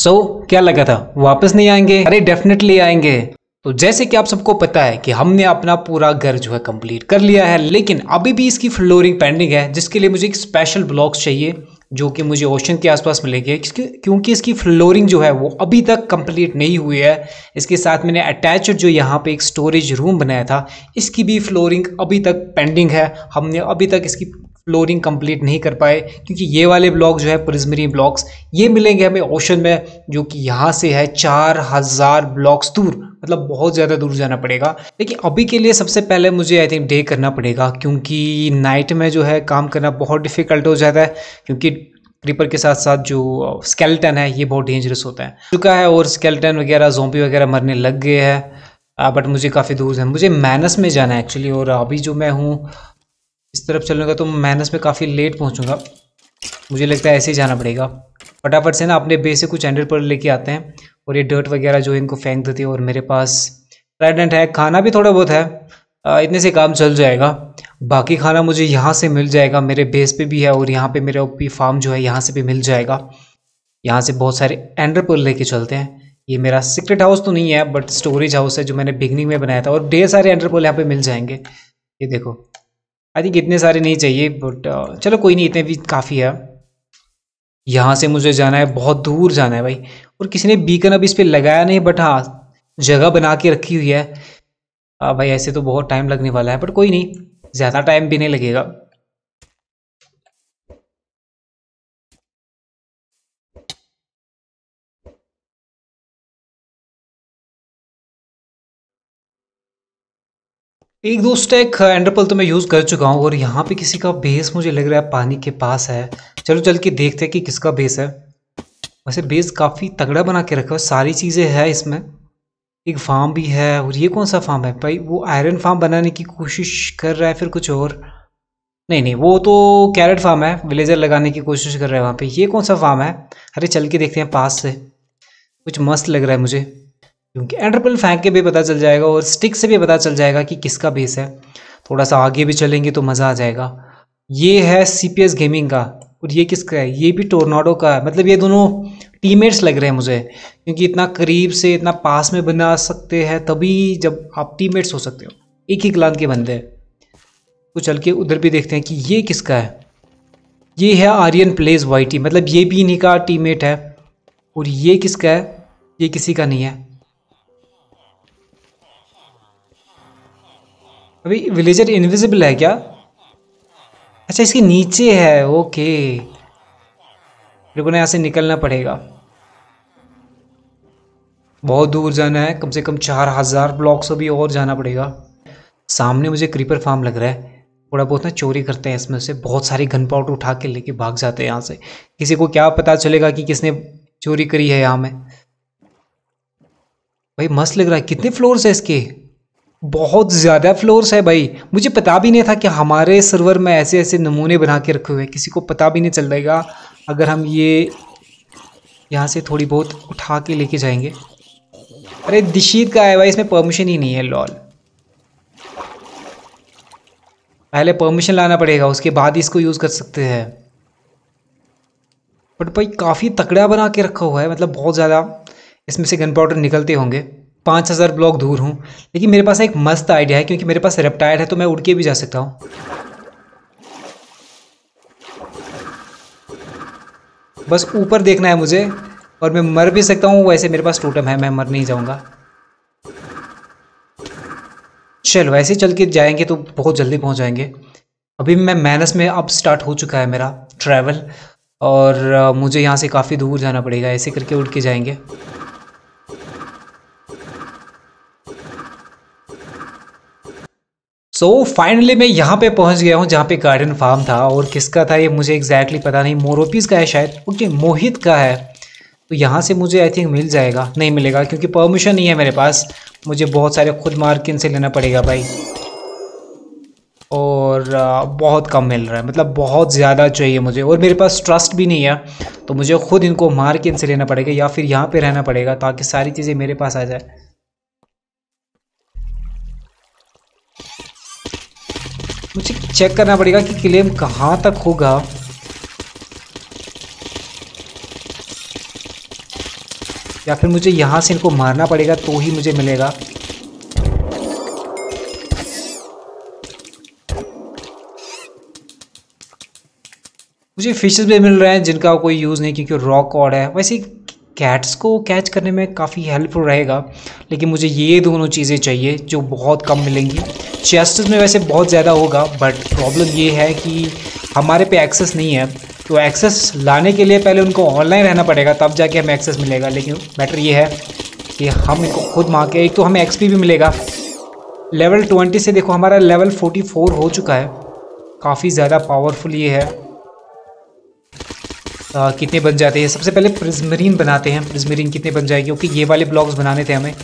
सो so, क्या लगा था वापस नहीं आएंगे अरे डेफिनेटली आएंगे तो जैसे कि आप सबको पता है कि हमने अपना पूरा घर जो है कंप्लीट कर लिया है लेकिन अभी भी इसकी फ्लोरिंग पेंडिंग है जिसके लिए मुझे एक स्पेशल ब्लॉक्स चाहिए जो कि मुझे ओशन के आसपास मिलेंगे क्योंकि इसकी फ्लोरिंग जो है वो अभी तक कंप्लीट नहीं हुई है इसके साथ मैंने अटैच जो यहाँ पे एक स्टोरेज रूम बनाया था इसकी भी फ्लोरिंग अभी तक पेंडिंग है हमने अभी तक इसकी फ्लोरिंग कंप्लीट नहीं कर पाए क्योंकि ये वाले ब्लॉक जो है प्रिजमरी ब्लॉक्स ये मिलेंगे हमें ओशन में जो कि यहाँ से है चार हज़ार ब्लॉक्स दूर मतलब बहुत ज़्यादा दूर जाना पड़ेगा लेकिन अभी के लिए सबसे पहले मुझे आई थिंक डे करना पड़ेगा क्योंकि नाइट में जो है काम करना बहुत डिफ़िकल्ट हो जाता है क्योंकि क्रीपर के साथ साथ जो स्केल्टन uh, है ये बहुत डेंजरस होता है चुका है और स्केल्टन वगैरह जोम्पी वगैरह मरने लग गए हैं बट uh, मुझे काफ़ी दूर है मुझे मैनस में जाना है एक्चुअली और अभी जो मैं हूँ इस तरफ चलूँगा तो माइनस में काफ़ी लेट पहुँचूँगा मुझे लगता है ऐसे ही जाना पड़ेगा फटाफट से ना अपने बेस से कुछ एंडर पर लेके आते हैं और ये डर्ट वगैरह जो इनको फेंक देती है और मेरे पास ट्राइडेंट है खाना भी थोड़ा बहुत है इतने से काम चल जाएगा बाकी खाना मुझे यहाँ से मिल जाएगा मेरे बेस पे भी है और यहाँ पे मेरा ओपी फार्म जो है यहाँ से भी मिल जाएगा यहाँ से बहुत सारे एंडर पर लेके चलते हैं ये मेरा सीक्रेट हाउस तो नहीं है बट स्टोरेज हाउस है जो मैंने बिगनिंग में बनाया था और ढेर सारे एंडर यहाँ पे मिल जाएंगे ये देखो आई थिंक इतने सारे नहीं चाहिए बट uh, चलो कोई नहीं इतने भी काफ़ी है यहाँ से मुझे जाना है बहुत दूर जाना है भाई और किसी ने बीकन अब इस पर लगाया नहीं बट हाँ जगह बना के रखी हुई है आ हाँ भाई ऐसे तो बहुत टाइम लगने वाला है बट कोई नहीं ज़्यादा टाइम भी नहीं लगेगा एक दो स्टैक एंडरपल तो मैं यूज़ कर चुका हूँ और यहाँ पे किसी का बेस मुझे लग रहा है पानी के पास है चलो चल के देखते हैं कि किसका बेस है वैसे बेस काफ़ी तगड़ा बना के रखा है सारी चीज़ें हैं इसमें एक फार्म भी है और ये कौन सा फार्म है भाई वो आयरन फार्म बनाने की कोशिश कर रहा है फिर कुछ और नहीं नहीं वो तो कैरेट फार्म है विलेजर लगाने की कोशिश कर रहा है वहाँ पे ये कौन सा फार्म है अरे चल के देखते हैं पास से कुछ मस्त लग रहा है मुझे क्योंकि एंड्रपल फेंक के भी पता चल जाएगा और स्टिक से भी पता चल जाएगा कि किसका बेस है थोड़ा सा आगे भी चलेंगे तो मज़ा आ जाएगा ये है सी गेमिंग का और ये किसका है ये भी टोर्नाडो का है मतलब ये दोनों टीममेट्स लग रहे हैं मुझे क्योंकि इतना करीब से इतना पास में बना सकते हैं तभी जब आप टीममेट्स हो सकते हो एक ही क्लान के बंदे तो चल के उधर भी देखते हैं कि ये किसका है ये है आर्यन प्लेज वाई मतलब ये भी इन्हीं का टीममेट है और ये किसका है ये किसी का नहीं है अभी विलेजर इनविजिबल है क्या अच्छा इसके नीचे है ओके मेरे यहाँ से निकलना पड़ेगा बहुत दूर जाना है कम से कम चार हज़ार ब्लॉक से भी और जाना पड़ेगा सामने मुझे क्रीपर फार्म लग रहा है थोड़ा बहुत ना चोरी करते हैं इसमें से बहुत सारी गन पाउडर उठा के लेके भाग जाते हैं यहाँ से किसी को क्या पता चलेगा कि किसने चोरी करी है यहाँ में भाई मस्त लग रहा है कितने फ्लोर्स है इसके बहुत ज़्यादा फ्लोर्स है भाई मुझे पता भी नहीं था कि हमारे सर्वर में ऐसे ऐसे नमूने बना के रखे हुए हैं किसी को पता भी नहीं चल रहेगा अगर हम ये यहाँ से थोड़ी बहुत उठा के लेके जाएंगे अरे दिशीत का है भाई इसमें परमिशन ही नहीं है लॉल पहले परमिशन लाना पड़ेगा उसके बाद इसको यूज़ कर सकते हैं बट भाई काफ़ी तकड़ा बना के रखा हुआ है मतलब बहुत ज़्यादा इसमें से गन पाउडर निकलते होंगे पाँच हज़ार ब्लॉक दूर हूँ लेकिन मेरे पास एक मस्त आइडिया है क्योंकि मेरे पास रेप्टायर है तो मैं उड़ के भी जा सकता हूँ बस ऊपर देखना है मुझे और मैं मर भी सकता हूँ वैसे मेरे पास टोटम है मैं मर नहीं जाऊँगा चलो ऐसे चल के जाएंगे तो बहुत जल्दी पहुँच जाएंगे अभी मैं मैनस में अब स्टार्ट हो चुका है मेरा ट्रैवल और मुझे यहाँ से काफ़ी दूर जाना पड़ेगा ऐसे करके उड़ के जाएंगे सो so, फाइनली मैं यहाँ पे पहुँच गया हूँ जहाँ पे गार्डन फार्म था और किसका था ये मुझे एग्जैक्टली exactly पता नहीं मोरोपीज का है शायद ओके okay, मोहित का है तो यहाँ से मुझे आई थिंक मिल जाएगा नहीं मिलेगा क्योंकि परमिशन नहीं है मेरे पास मुझे बहुत सारे खुद मार्क इनसे लेना पड़ेगा भाई और uh, बहुत कम मिल रहा है मतलब बहुत ज़्यादा चाहिए मुझे और मेरे पास ट्रस्ट भी नहीं है तो मुझे खुद इनको मार्क इनसे लेना पड़ेगा या फिर यहाँ पर रहना पड़ेगा ताकि सारी चीज़ें मेरे पास आ जाए चेक करना पड़ेगा कि क्लेम कहाँ तक होगा या फिर मुझे यहाँ से इनको मारना पड़ेगा तो ही मुझे मिलेगा मुझे फिशेस भी मिल रहे हैं जिनका कोई यूज़ नहीं क्योंकि रॉक ऑड है वैसे कैट्स को कैच करने में काफ़ी हेल्पफुल रहेगा लेकिन मुझे ये दोनों चीज़ें चाहिए जो बहुत कम मिलेंगी चेस्ट में वैसे बहुत ज़्यादा होगा बट प्रॉब्लम ये है कि हमारे पे एक्सेस नहीं है तो एक्सेस लाने के लिए पहले उनको ऑनलाइन रहना पड़ेगा तब जाके हमें एक्सेस मिलेगा लेकिन मैटर ये है कि हम इनको खुद मांग के एक तो हमें एक्सपी भी मिलेगा लेवल ट्वेंटी से देखो हमारा लेवल फोर्टी फोर हो चुका है काफ़ी ज़्यादा पावरफुल ये है आ, कितने बन जाते हैं सबसे पहले प्रिजमरीन बनाते हैं प्रिजमरीन कितने बन जाएगी क्योंकि ये वाले ब्लॉग्स बनाने थे हमें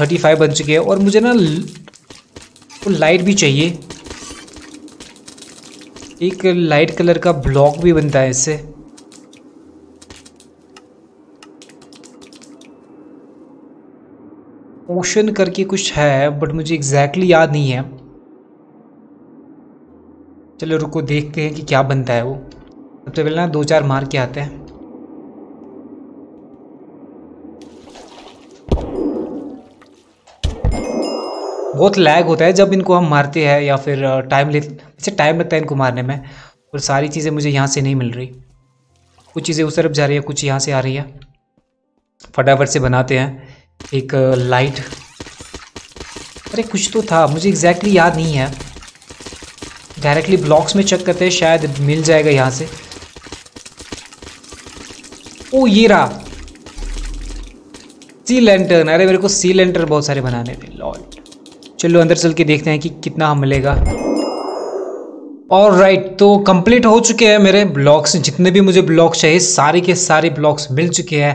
थर्टी फाइव बन चुके हैं और मुझे ना तो लाइट भी चाहिए एक लाइट कलर का ब्लॉक भी बनता है इससे ओशन करके कुछ है बट मुझे एग्जैक्टली exactly याद नहीं है चलो रुको देखते हैं कि क्या बनता है वो सबसे पहले ना दो चार मार के आते हैं बहुत लैग होता है जब इनको हम मारते हैं या फिर टाइम ले अच्छा टाइम लगता है इनको मारने में और सारी चीज़ें मुझे यहाँ से नहीं मिल रही कुछ चीज़ें उस तरफ जा रही है कुछ यहाँ से आ रही है फटाफट से बनाते हैं एक लाइट अरे कुछ तो था मुझे एग्जैक्टली याद नहीं है डायरेक्टली ब्लॉक्स में चेक करते हैं शायद मिल जाएगा यहाँ से ओ ये रहा सी लेंटर अरे मेरे को सी लेंटर बहुत सारे बनाने थे लॉट चलो अंदर चल के देखते हैं कि कितना मिलेगा और राइट तो कंप्लीट हो चुके हैं मेरे ब्लॉक्स जितने भी मुझे ब्लॉक्स चाहिए सारे के सारे ब्लॉक्स मिल चुके हैं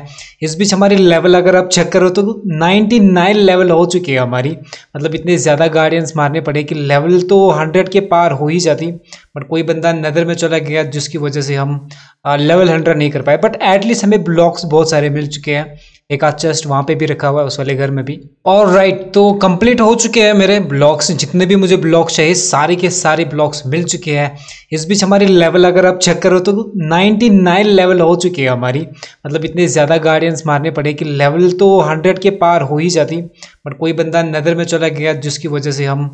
इस बीच हमारी लेवल अगर आप चेक करो तो 99 लेवल हो चुके हैं हमारी मतलब इतने ज़्यादा गार्डियंस मारने पड़े कि लेवल तो 100 के पार हो ही जाती बट कोई बंदा नदर में चला गया जिसकी वजह से हम लेवल हंड्रेड नहीं कर पाए बट एटलीस्ट हमें ब्लॉक्स बहुत सारे मिल चुके हैं एक आध चेस्ट वहाँ पे भी रखा हुआ है उस वाले घर में भी और राइट तो कंप्लीट हो चुके हैं मेरे ब्लॉक्स जितने भी मुझे ब्लॉक चाहिए सारे के सारे ब्लॉक्स मिल चुके हैं इस बीच हमारी लेवल अगर आप चेक करो तो 99 लेवल हो चुकी है हमारी मतलब इतने ज़्यादा गार्डियंस मारने पड़े कि लेवल तो हंड्रेड के पार हो ही जाती बट कोई बंदा नदर में चला गया जिसकी वजह से हम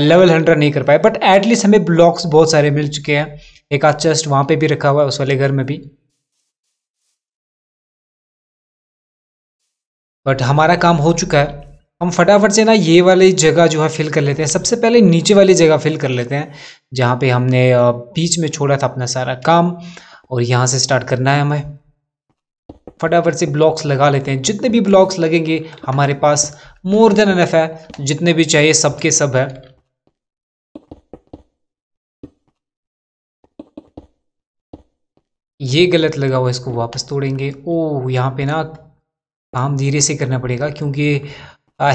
लेवल हंड्रेड नहीं कर पाए बट एटलीस्ट हमें ब्लॉक्स बहुत सारे मिल चुके हैं एक आध चेस्ट वहाँ पर भी रखा हुआ है उस वाले घर में भी बट हमारा काम हो चुका है हम फटाफट से ना ये वाली जगह जो है फिल कर लेते हैं सबसे पहले नीचे वाली जगह फिल कर लेते हैं जहाँ पे हमने बीच में छोड़ा था अपना सारा काम और यहाँ से स्टार्ट करना है हमें फटाफट से ब्लॉक्स लगा लेते हैं जितने भी ब्लॉक्स लगेंगे हमारे पास मोर देन एनफ है जितने भी चाहिए सबके सब है ये गलत लगा हुआ इसको वापस तोड़ेंगे ओ यहाँ पे ना काम धीरे से करना पड़ेगा क्योंकि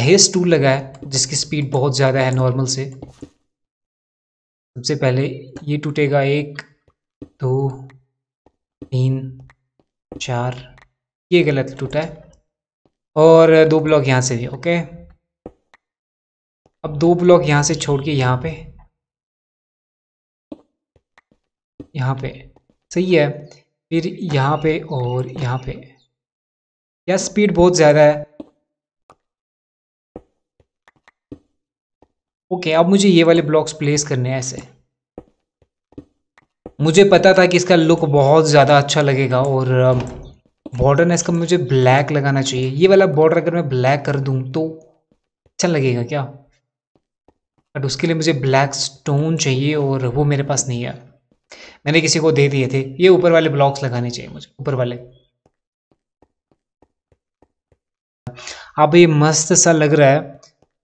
हेस टूल लगा है जिसकी स्पीड बहुत ज़्यादा है नॉर्मल से सबसे पहले ये टूटेगा एक दो तीन चार ये गलत टूटा है और दो ब्लॉक यहाँ से भी ओके अब दो ब्लॉक यहाँ से छोड़ के यहाँ पे यहाँ पे सही है फिर यहाँ पे और यहाँ पे या स्पीड बहुत ज़्यादा है ओके okay, अब मुझे ये वाले ब्लॉक्स प्लेस करने हैं ऐसे मुझे पता था कि इसका लुक बहुत ज़्यादा अच्छा लगेगा और बॉर्डर um, ना इसका मुझे ब्लैक लगाना चाहिए ये वाला बॉर्डर अगर मैं ब्लैक कर दूँ तो अच्छा लगेगा क्या बट उसके लिए मुझे ब्लैक स्टोन चाहिए और वो मेरे पास नहीं है मैंने किसी को दे दिए थे ये ऊपर वाले ब्लॉक्स लगाने चाहिए मुझे ऊपर वाले अब ये मस्त सा लग रहा है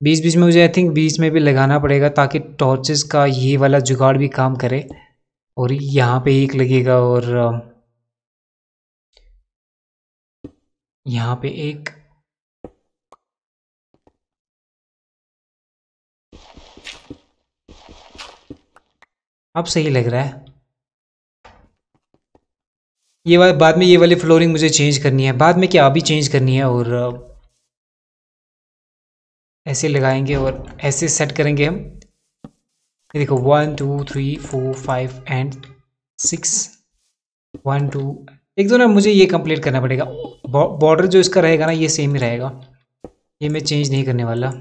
बीच बीच में मुझे आई थिंक बीच में भी लगाना पड़ेगा ताकि टॉर्चेस का ये वाला जुगाड़ भी काम करे और यहाँ पे एक लगेगा और यहाँ पे एक अब सही लग रहा है ये बाद में ये वाली फ्लोरिंग मुझे चेंज करनी है बाद में क्या अभी चेंज करनी है और ऐसे लगाएंगे और ऐसे सेट करेंगे हम ये देखो one two three four five and six one two एक दो ना मुझे ये कंप्लीट करना पड़ेगा बॉर्डर जो इसका रहेगा ना ये सेम ही रहेगा ये मैं चेंज नहीं करने वाला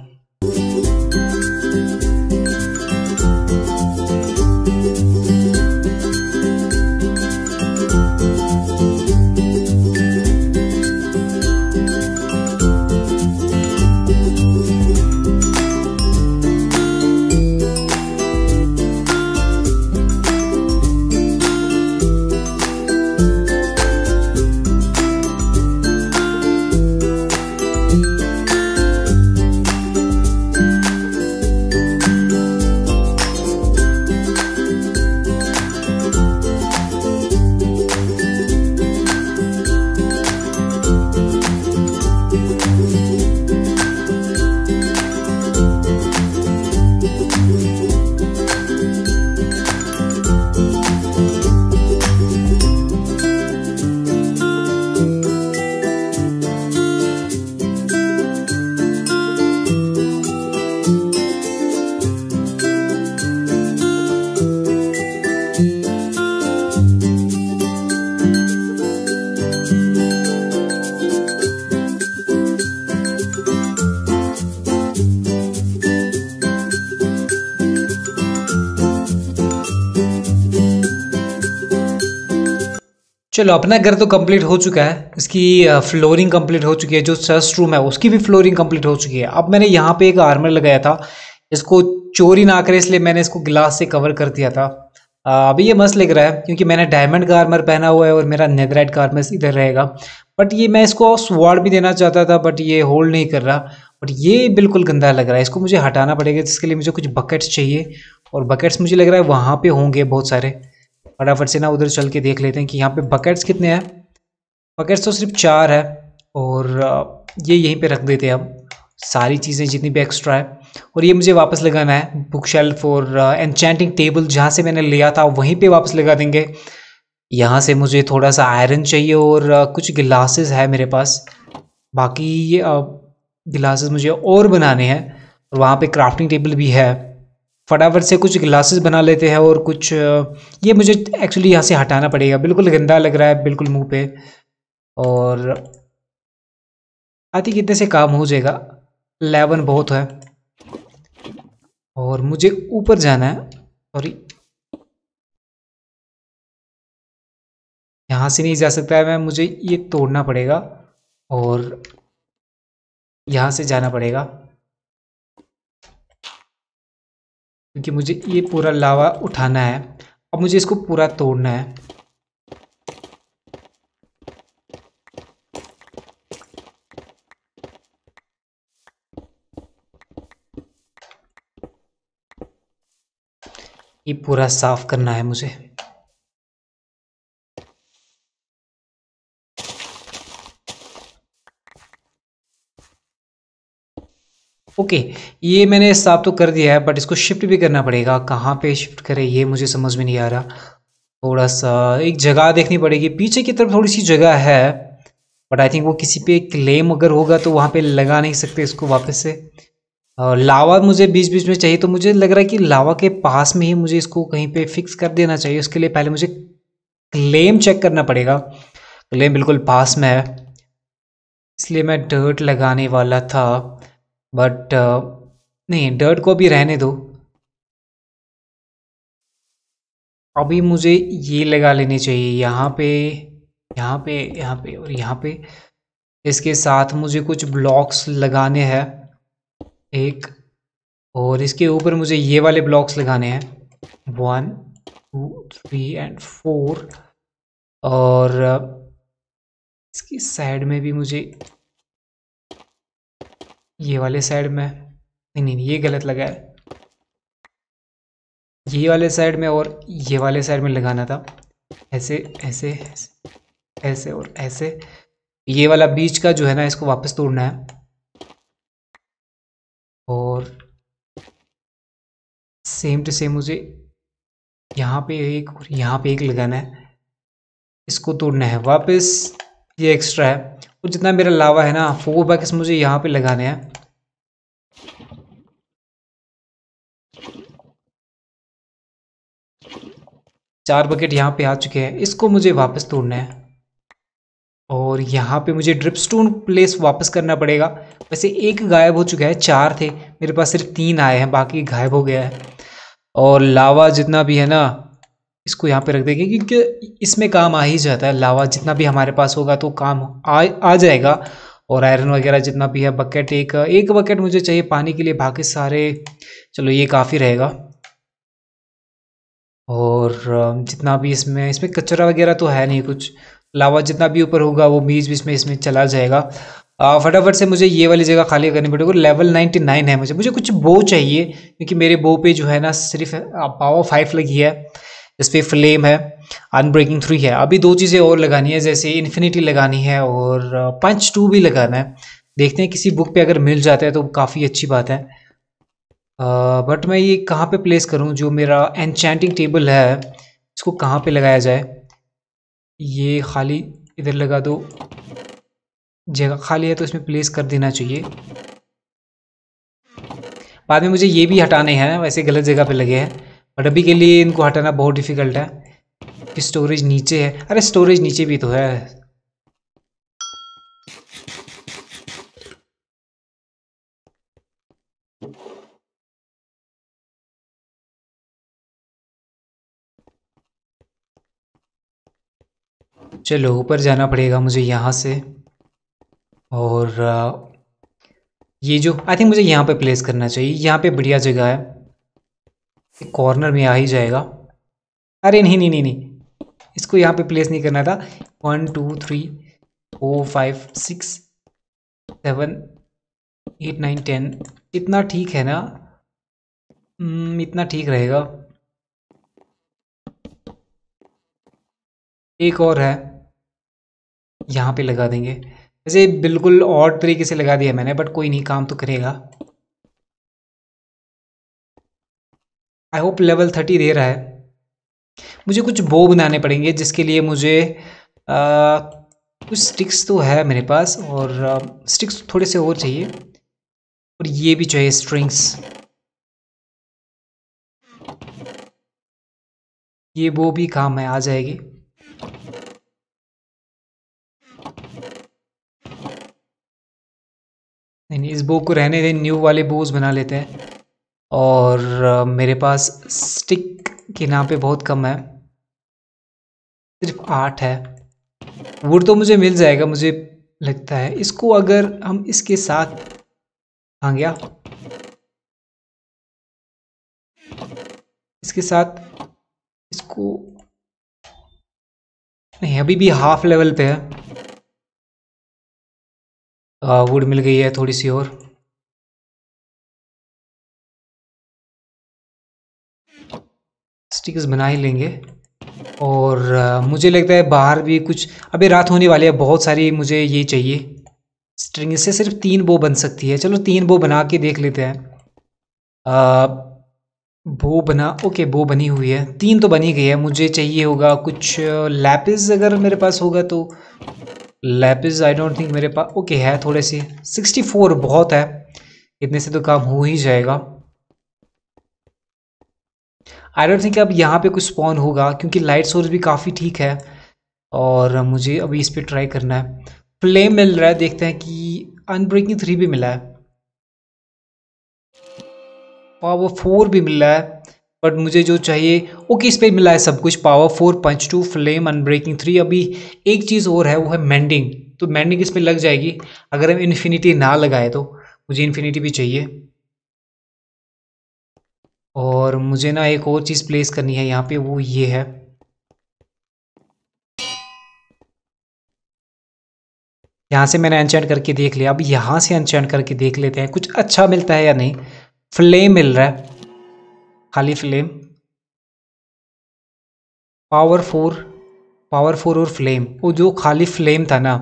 चलो अपना घर तो कंप्लीट हो चुका है इसकी फ्लोरिंग कंप्लीट हो चुकी है जो सर्च रूम है उसकी भी फ्लोरिंग कंप्लीट हो चुकी है अब मैंने यहाँ पे एक आर्मर लगाया था इसको चोरी ना करे इसलिए मैंने इसको गिलास से कवर कर दिया था अभी ये मस्त लग रहा है क्योंकि मैंने डायमंड का आर्मर पहना हुआ है और मेरा नेदराइट का आर्मर इधर रहेगा बट ये मैं इसको स्वाड भी देना चाहता था बट ये होल्ड नहीं कर रहा बट ये बिल्कुल गंदा लग रहा है इसको मुझे हटाना पड़ेगा जिसके लिए मुझे कुछ बकेट्स चाहिए और बकेट्स मुझे लग रहा है वहाँ पे होंगे बहुत सारे फटाफट से ना उधर चल के देख लेते हैं कि यहाँ पे बकेट्स कितने हैं बकेट्स तो सिर्फ चार है और ये यहीं पे रख देते हैं हम सारी चीज़ें जितनी भी एक्स्ट्रा है और ये मुझे वापस लगाना है बुक शेल्फ और एनचैंटिंग टेबल जहाँ से मैंने लिया था वहीं पर वापस लगा देंगे यहाँ से मुझे थोड़ा सा आयरन चाहिए और कुछ गिलासेस है मेरे पास बाकी गिलासेस मुझे और बनाने हैं और वहाँ पे क्राफ्टिंग टेबल भी है फटाफट से कुछ ग्लासेस बना लेते हैं और कुछ ये मुझे एक्चुअली यहाँ से हटाना पड़ेगा बिल्कुल गंदा लग रहा है बिल्कुल मुंह पे और आती कितने से काम हो जाएगा लेवन बहुत है और मुझे ऊपर जाना है सॉरी यहाँ से नहीं जा सकता है मैं मुझे ये तोड़ना पड़ेगा और यहाँ से जाना पड़ेगा क्योंकि मुझे ये पूरा लावा उठाना है और मुझे इसको पूरा तोड़ना है ये पूरा साफ करना है मुझे ओके ये मैंने साफ तो कर दिया है बट इसको शिफ्ट भी करना पड़ेगा कहाँ पे शिफ्ट करें ये मुझे समझ में नहीं आ रहा थोड़ा सा एक जगह देखनी पड़ेगी पीछे की तरफ थोड़ी सी जगह है बट आई थिंक वो किसी पे क्लेम अगर होगा तो वहाँ पे लगा नहीं सकते इसको वापस से और लावा मुझे बीच बीच में चाहिए तो मुझे लग रहा है कि लावा के पास में ही मुझे इसको कहीं पे फिक्स कर देना चाहिए उसके लिए पहले मुझे क्लेम चेक करना पड़ेगा क्लेम बिल्कुल पास में है इसलिए मैं डर्ट लगाने वाला था बट uh, नहीं डर्ट को भी रहने दो अभी मुझे ये लगा लेने चाहिए यहाँ पे यहाँ पे यहाँ पे और यहाँ पे इसके साथ मुझे कुछ ब्लॉक्स लगाने हैं एक और इसके ऊपर मुझे ये वाले ब्लॉक्स लगाने हैं one two three and four और uh, इसकी साइड में भी मुझे ये वाले साइड में नहीं नहीं ये गलत लगा है ये वाले साइड में और ये वाले साइड में लगाना था ऐसे ऐसे ऐसे, और ऐसे ये वाला बीच का जो है ना इसको वापस तोड़ना है और सेम टू सेम मुझे यहाँ पे एक और यहाँ पे एक लगाना है इसको तोड़ना है वापस ये एक्स्ट्रा है तो जितना मेरा लावा है ना वो बकस मुझे यहाँ पे लगाने हैं चार बकेट यहाँ पे आ चुके हैं इसको मुझे वापस तोड़ना है और यहाँ पे मुझे ड्रिप स्टोन प्लेस वापस करना पड़ेगा वैसे एक गायब हो चुका है चार थे मेरे पास सिर्फ तीन आए हैं बाकी गायब हो गया है और लावा जितना भी है ना इसको यहाँ पे रख देंगे क्योंकि इसमें काम आ ही जाता है लावा जितना भी हमारे पास होगा तो काम आ आ जाएगा और आयरन वगैरह जितना भी है बकेट एक एक बकेट मुझे चाहिए पानी के लिए बाकी सारे चलो ये काफ़ी रहेगा और जितना भी इसमें इसमें कचरा वगैरह तो है नहीं कुछ लावा जितना भी ऊपर होगा वो बीच बीच में इसमें चला जाएगा फटाफट से मुझे ये वाली जगह खाली करनी पड़ेगी लेवल 99 है मुझे मुझे कुछ बो चाहिए क्योंकि मेरे बो पे जो है ना सिर्फ पावर फाइव लगी है इस पर फ्लेम है अनब्रेकिंग थ्री है अभी दो चीज़ें और लगानी है जैसे इन्फिनिटी लगानी है और पंच टू भी लगाना है देखते हैं किसी बुक पे अगर मिल जाता है तो काफ़ी अच्छी बात है बट मैं ये कहाँ पे प्लेस करूँ जो मेरा एनचैंटिंग टेबल है इसको कहाँ पे लगाया जाए ये खाली इधर लगा दो जगह खाली है तो इसमें प्लेस कर देना चाहिए बाद में मुझे ये भी हटाने हैं वैसे गलत जगह पे लगे हैं बट अभी के लिए इनको हटाना बहुत डिफिकल्ट है स्टोरेज नीचे है अरे स्टोरेज नीचे भी तो है चलो ऊपर जाना पड़ेगा मुझे यहाँ से और ये जो आई थिंक मुझे यहाँ पे प्लेस करना चाहिए यहाँ पे बढ़िया जगह है कॉर्नर में आ ही जाएगा अरे नहीं नहीं नहीं नहीं इसको यहाँ पे प्लेस नहीं करना था one two three four five six seven eight nine ten इतना ठीक है ना हम्म, इतना ठीक रहेगा एक और है यहाँ पे लगा देंगे वैसे बिल्कुल और तरीके से लगा दिया मैंने बट कोई नहीं काम तो करेगा आई होप लेवल थर्टी दे रहा है मुझे कुछ बो बनाने पड़ेंगे जिसके लिए मुझे आ, कुछ स्टिक्स तो है मेरे पास और आ, स्टिक्स थोड़े से और चाहिए और ये भी चाहिए स्ट्रिंग्स ये वो भी काम है आ जाएगी नहीं नहीं इस बो को रहने दें न्यू वाले बोज बना लेते हैं और मेरे पास स्टिक के नाम पे बहुत कम है सिर्फ आठ है वुड तो मुझे मिल जाएगा मुझे लगता है इसको अगर हम इसके साथ आ हाँ गया इसके साथ इसको नहीं अभी भी हाफ लेवल पे है वुड मिल गई है थोड़ी सी और स्टिक्स बना ही लेंगे और आ, मुझे लगता है बाहर भी कुछ अभी रात होने वाली है बहुत सारी मुझे ये चाहिए स्ट्रिंग से सिर्फ तीन बो बन सकती है चलो तीन बो बना के देख लेते हैं आ, बो बना ओके बो बनी हुई है तीन तो बनी गई है मुझे चाहिए होगा कुछ लैपिस अगर मेरे पास होगा तो लैपिस आई डोंट थिंक मेरे पास ओके है थोड़े से सिक्सटी फोर बहुत है इतने से तो काम हो ही जाएगा आई डोंट थिंक अब यहाँ पे कुछ स्पॉन होगा क्योंकि लाइट सोर्स भी काफ़ी ठीक है और मुझे अभी इस पर ट्राई करना है फ्लेम मिल रहा है देखते हैं कि अनब्रेकिंग थ्री भी मिला है पावर फोर भी मिला है बट मुझे जो चाहिए ओके इस पर मिला है सब कुछ power four punch two flame unbreaking three अभी एक चीज़ और है वो है मैंडिंग तो मैंडिंग इस पर लग जाएगी अगर हम इन्फिनिटी ना लगाए तो मुझे इन्फिनिटी भी चाहिए और मुझे ना एक और चीज़ प्लेस करनी है यहाँ पे वो ये है यहाँ से मैंने अनचैंट करके देख लिया अब यहाँ से अनचैंट करके देख लेते हैं कुछ अच्छा मिलता है या नहीं फ्लेम मिल रहा है खाली flame power four power four और फ्लेम वो जो खाली फ्लेम था ना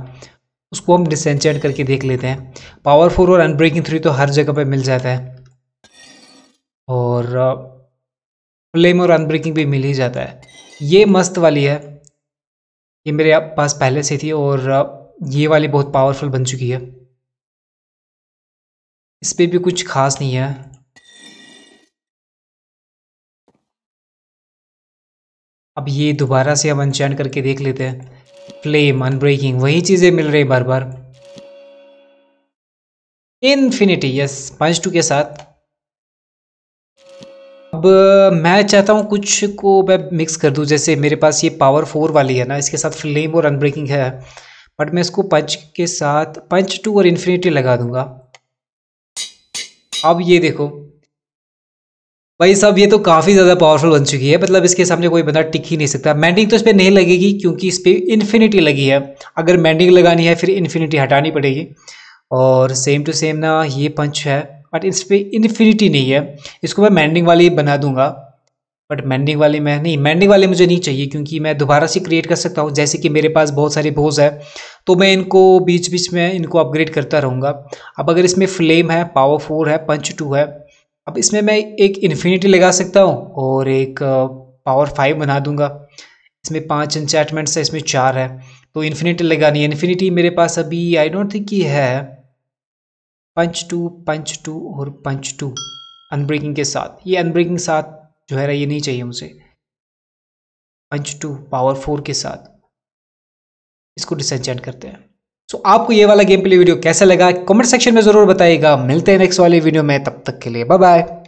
उसको हम डिसेंचेंट करके देख लेते हैं पावर फोर और अनब्रेकिंग थ्री तो हर जगह पे मिल जाता है और फ्लेम और अनब्रेकिंग भी मिल ही जाता है ये मस्त वाली है ये मेरे पास पहले से थी और ये वाली बहुत पावरफुल बन चुकी है इस पर भी कुछ खास नहीं है अब ये दोबारा से हम अनचैन करके देख लेते हैं फ्लेम अनब्रेकिंग वही चीज़ें मिल रही बार बार इन्फिनिटी यस पंच टू के साथ अब मैं चाहता हूँ कुछ को मैं मिक्स कर दूँ जैसे मेरे पास ये पावर फोर वाली है ना इसके साथ फ्लेम और अनब्रेकिंग है बट मैं इसको पंच के साथ पंच टू और इन्फिनिटी लगा दूंगा अब ये देखो भाई साहब ये तो काफ़ी ज़्यादा पावरफुल बन चुकी है मतलब इसके सामने कोई बंदा टिक ही नहीं सकता मैंडिंग तो इस पर नहीं लगेगी क्योंकि इस पर इन्फिनिटी लगी है अगर मैंडिंग लगानी है फिर इन्फिनिटी हटानी पड़ेगी और सेम टू सेम ना ये पंच है बट इस पर इन्फिनिटी नहीं है इसको मैं मैंडिंग वाली बना दूंगा बट मैंडिंग वाले में नहीं मैंडिंग वाले मुझे नहीं चाहिए क्योंकि मैं दोबारा से क्रिएट कर सकता हूँ जैसे कि मेरे पास बहुत सारे बोज है तो मैं इनको बीच बीच में इनको अपग्रेड करता रहूँगा अब अगर इसमें फ्लेम है पावर फोर है पंच टू है अब इसमें मैं एक इन्फिनिटी लगा सकता हूँ और एक पावर फाइव बना दूंगा इसमें पाँच इंचैटमेंट्स है इसमें चार है तो इन्फिनिटी लगानी है इन्फिनिटी मेरे पास अभी आई डोंट थिंक ये है पंच टू पंच टू और पंच टू अनब्रेकिंग के साथ ये अनब्रेकिंग साथ जो है ये नहीं चाहिए मुझे पंच टू पावर फोर के साथ इसको डिसेंचेंट करते हैं सो so, आपको ये वाला गेम प्ले वीडियो कैसा लगा कमेंट सेक्शन में ज़रूर बताइएगा मिलते हैं नेक्स्ट वाले वीडियो में तब तक के लिए बाय बाय